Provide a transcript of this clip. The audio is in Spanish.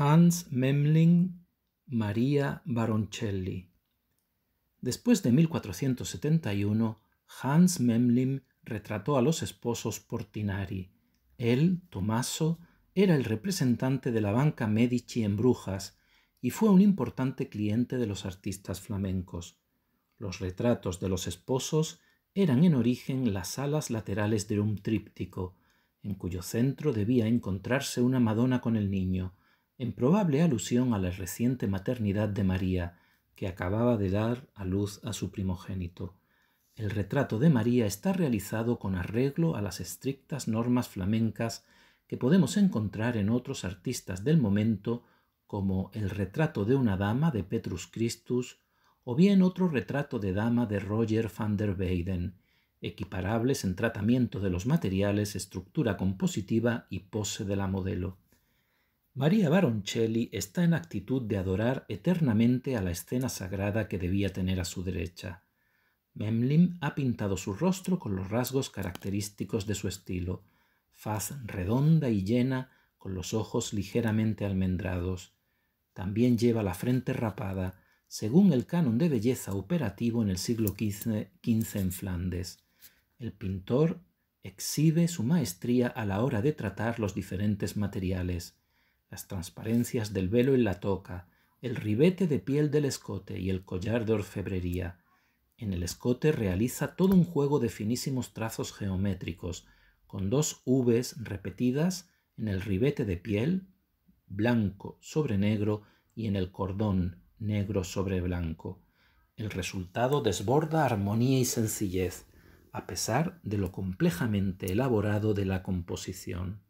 Hans Memling, María Baroncelli. Después de 1471, Hans Memling retrató a los esposos Portinari. Él, Tommaso, era el representante de la banca Medici en Brujas y fue un importante cliente de los artistas flamencos. Los retratos de los esposos eran en origen las alas laterales de un tríptico, en cuyo centro debía encontrarse una Madonna con el niño, en probable alusión a la reciente maternidad de María, que acababa de dar a luz a su primogénito. El retrato de María está realizado con arreglo a las estrictas normas flamencas que podemos encontrar en otros artistas del momento, como el retrato de una dama de Petrus Christus o bien otro retrato de dama de Roger van der Weyden, equiparables en tratamiento de los materiales, estructura compositiva y pose de la modelo. María Baroncelli está en actitud de adorar eternamente a la escena sagrada que debía tener a su derecha. Memlin ha pintado su rostro con los rasgos característicos de su estilo, faz redonda y llena, con los ojos ligeramente almendrados. También lleva la frente rapada, según el canon de belleza operativo en el siglo XV en Flandes. El pintor exhibe su maestría a la hora de tratar los diferentes materiales las transparencias del velo en la toca, el ribete de piel del escote y el collar de orfebrería. En el escote realiza todo un juego de finísimos trazos geométricos, con dos Vs repetidas en el ribete de piel, blanco sobre negro, y en el cordón, negro sobre blanco. El resultado desborda armonía y sencillez, a pesar de lo complejamente elaborado de la composición.